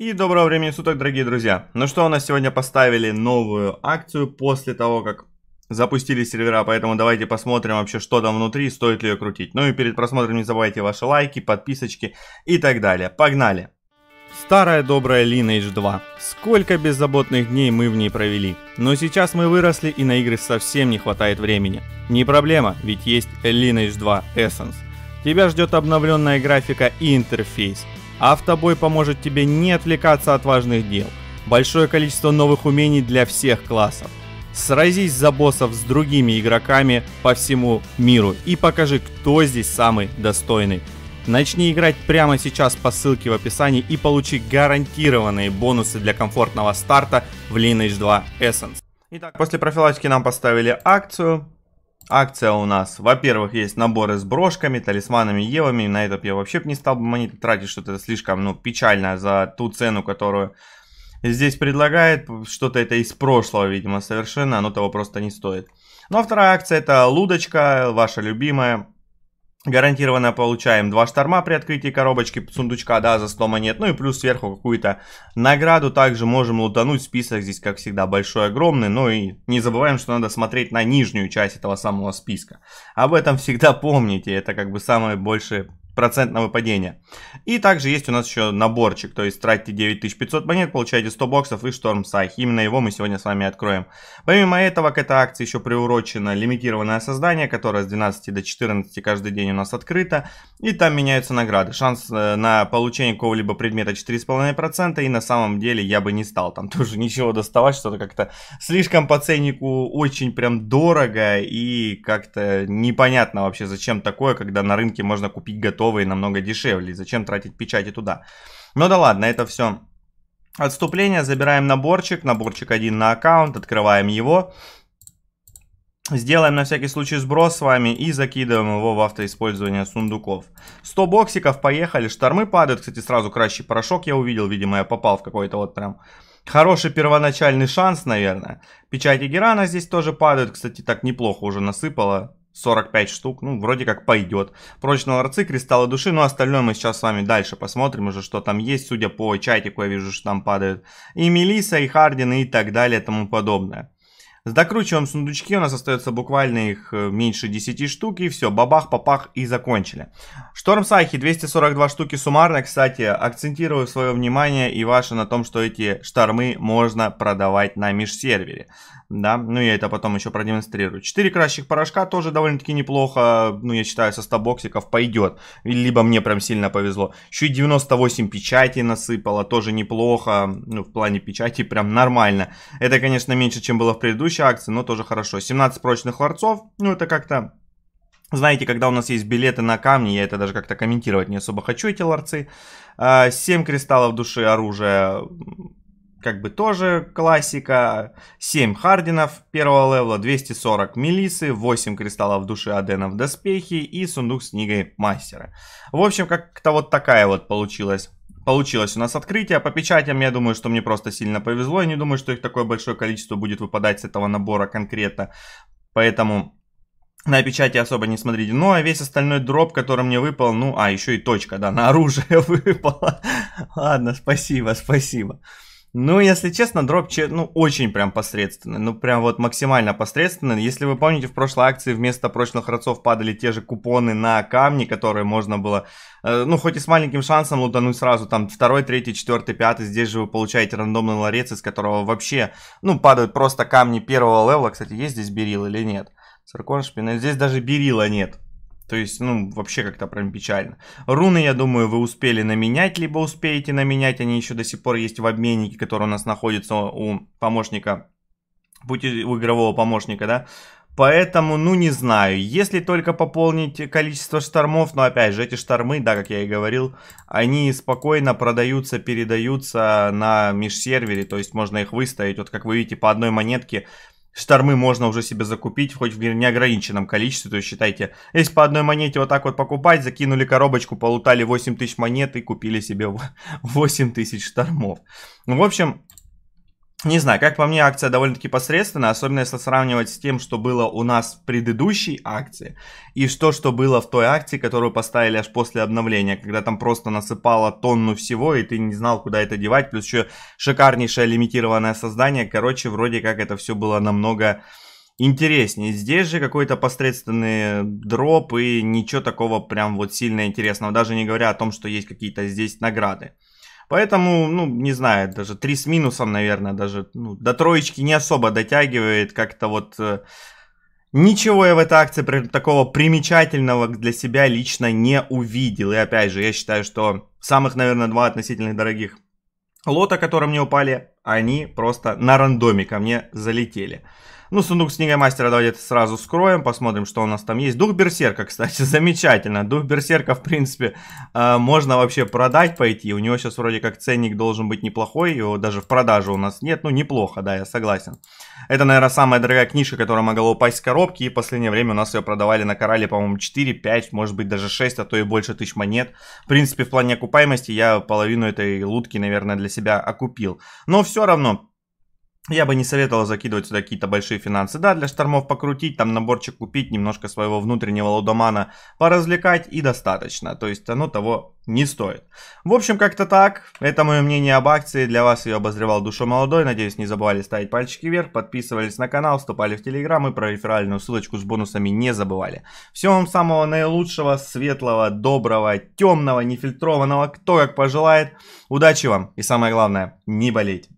И доброго времени суток, дорогие друзья. Ну что, у нас сегодня поставили новую акцию после того, как запустили сервера, поэтому давайте посмотрим вообще, что там внутри, стоит ли ее крутить. Ну и перед просмотром не забывайте ваши лайки, подписочки и так далее. Погнали! Старая добрая Lineage 2. Сколько беззаботных дней мы в ней провели. Но сейчас мы выросли и на игры совсем не хватает времени. Не проблема, ведь есть Lineage 2 Essence. Тебя ждет обновленная графика и интерфейс – Автобой поможет тебе не отвлекаться от важных дел. Большое количество новых умений для всех классов. Сразись за боссов с другими игроками по всему миру и покажи, кто здесь самый достойный. Начни играть прямо сейчас по ссылке в описании и получи гарантированные бонусы для комфортного старта в Lineage 2 Essence. Итак, после профилактики нам поставили акцию, Акция у нас, во-первых, есть наборы с брошками, талисманами, евами. На этот я вообще не стал бы монеты тратить, что то слишком ну, печально за ту цену, которую здесь предлагает. Что-то это из прошлого, видимо, совершенно. Оно того просто не стоит. Ну а вторая акция это лудочка, ваша любимая. Гарантированно получаем два шторма при открытии коробочки сундучка, да, за 100 монет. Ну и плюс сверху какую-то награду. Также можем лутануть. Список здесь, как всегда, большой, огромный. Ну и не забываем, что надо смотреть на нижнюю часть этого самого списка. Об этом всегда помните. Это как бы самое большее процентного падения. И также есть у нас еще наборчик, то есть тратите 9500 монет, получаете 100 боксов и Шторм Сайх. Именно его мы сегодня с вами откроем. Помимо этого, к этой акции еще приурочено лимитированное создание, которое с 12 до 14 каждый день у нас открыто. И там меняются награды. Шанс э, на получение какого-либо предмета 4,5%. И на самом деле я бы не стал там тоже ничего доставать, что-то как-то слишком по ценнику очень прям дорого и как-то непонятно вообще зачем такое, когда на рынке можно купить готовый готовые намного дешевле. Зачем тратить печати туда? Ну да ладно, это все отступление. Забираем наборчик, наборчик один на аккаунт, открываем его. Сделаем на всякий случай сброс с вами и закидываем его в автоиспользование сундуков. 100 боксиков, поехали. Штормы падают, кстати, сразу кращий порошок я увидел. Видимо, я попал в какой-то вот прям хороший первоначальный шанс, наверное. Печати Герана здесь тоже падают. Кстати, так неплохо уже насыпало. 45 штук, ну, вроде как пойдет. Прочные ларцы, кристаллы души, ну, остальное мы сейчас с вами дальше посмотрим уже, что там есть, судя по чатику, я вижу, что там падают и Мелиса, и Хардин, и так далее, и тому подобное. Докручиваем сундучки, у нас остается буквально их э, меньше 10 штук, и все, бабах, папах и закончили. Шторм Сахи 242 штуки суммарно, кстати, акцентирую свое внимание и ваше на том, что эти штормы можно продавать на межсервере да, ну я это потом еще продемонстрирую. 4 кращих порошка тоже довольно-таки неплохо, ну я считаю, со 100 боксиков пойдет, либо мне прям сильно повезло. Еще и 98 печати насыпало, тоже неплохо, ну в плане печати прям нормально. Это, конечно, меньше, чем было в предыдущей акции, но тоже хорошо. 17 прочных ларцов, ну это как-то знаете, когда у нас есть билеты на камни, я это даже как-то комментировать не особо хочу, эти ларцы. 7 а, кристаллов души оружия, как бы тоже классика. 7 Хардинов первого левела, 240 Мелисы, 8 Кристаллов Души Адена в доспехе и сундук с книгой Мастера. В общем, как-то вот такая вот получилась получилось у нас открытие. По печатям, я думаю, что мне просто сильно повезло. Я не думаю, что их такое большое количество будет выпадать с этого набора конкретно. Поэтому на печати особо не смотрите. Ну, а весь остальной дроп, который мне выпал, ну, а, еще и точка, да, на оружие выпала. Ладно, спасибо, спасибо. Ну, если честно, дроп, ну, очень прям посредственный. Ну, прям вот максимально посредственный. Если вы помните, в прошлой акции вместо прочных родцов падали те же купоны на камни, которые можно было, э, ну, хоть и с маленьким шансом лутануть сразу, там, второй, третий, четвертый, пятый. Здесь же вы получаете рандомный ларец, из которого вообще, ну, падают просто камни первого левела. Кстати, есть здесь берил или нет? Циркон, шпина, Здесь даже берила нет. То есть, ну, вообще как-то прям печально. Руны, я думаю, вы успели наменять, либо успеете наменять. Они еще до сих пор есть в обменнике, который у нас находится у помощника, у игрового помощника, да. Поэтому, ну, не знаю. Если только пополнить количество штормов, но, опять же, эти штормы, да, как я и говорил, они спокойно продаются, передаются на межсервере. То есть, можно их выставить. Вот, как вы видите, по одной монетке штормы можно уже себе закупить хоть в неограниченном количестве, то есть считайте, если по одной монете вот так вот покупать, закинули коробочку, полутали тысяч монет и купили себе тысяч штормов. Ну, в общем, не знаю, как по мне, акция довольно-таки посредственная, особенно если сравнивать с тем, что было у нас в предыдущей акции, и что, что было в той акции, которую поставили аж после обновления, когда там просто насыпало тонну всего, и ты не знал, куда это девать, плюс еще шикарнейшее лимитированное создание, короче, вроде как это все было намного интереснее. Здесь же какой-то посредственный дроп, и ничего такого прям вот сильно интересного, даже не говоря о том, что есть какие-то здесь награды. Поэтому, ну, не знаю, даже 3 с минусом, наверное, даже ну, до троечки не особо дотягивает. Как-то вот э, Ничего я в этой акции такого примечательного для себя лично не увидел. И опять же, я считаю, что самых, наверное, два относительно дорогих лота, которые мне упали, они просто на рандоме ко мне залетели. Ну, сундук с мастера давайте сразу скроем, посмотрим, что у нас там есть. Дух берсерка, кстати, замечательно. Дух берсерка, в принципе, э, можно вообще продать пойти. У него сейчас вроде как ценник должен быть неплохой, его даже в продаже у нас нет. Ну, неплохо, да, я согласен. Это, наверное, самая дорогая книжка, которая могла упасть с коробки. И в последнее время у нас ее продавали на корале, по-моему, 4, 5, может быть, даже 6, а то и больше тысяч монет. В принципе, в плане окупаемости я половину этой лутки, наверное, для себя окупил. Но все равно... Я бы не советовал закидывать сюда какие-то большие финансы. Да, для штормов покрутить, там наборчик купить, немножко своего внутреннего лудомана поразвлекать и достаточно. То есть оно того не стоит. В общем, как-то так. Это мое мнение об акции. Для вас ее обозревал Душа Молодой. Надеюсь, не забывали ставить пальчики вверх, подписывались на канал, вступали в Телеграм и про реферальную ссылочку с бонусами не забывали. Всего вам самого наилучшего, светлого, доброго, темного, нефильтрованного, кто как пожелает. Удачи вам и самое главное, не болейте.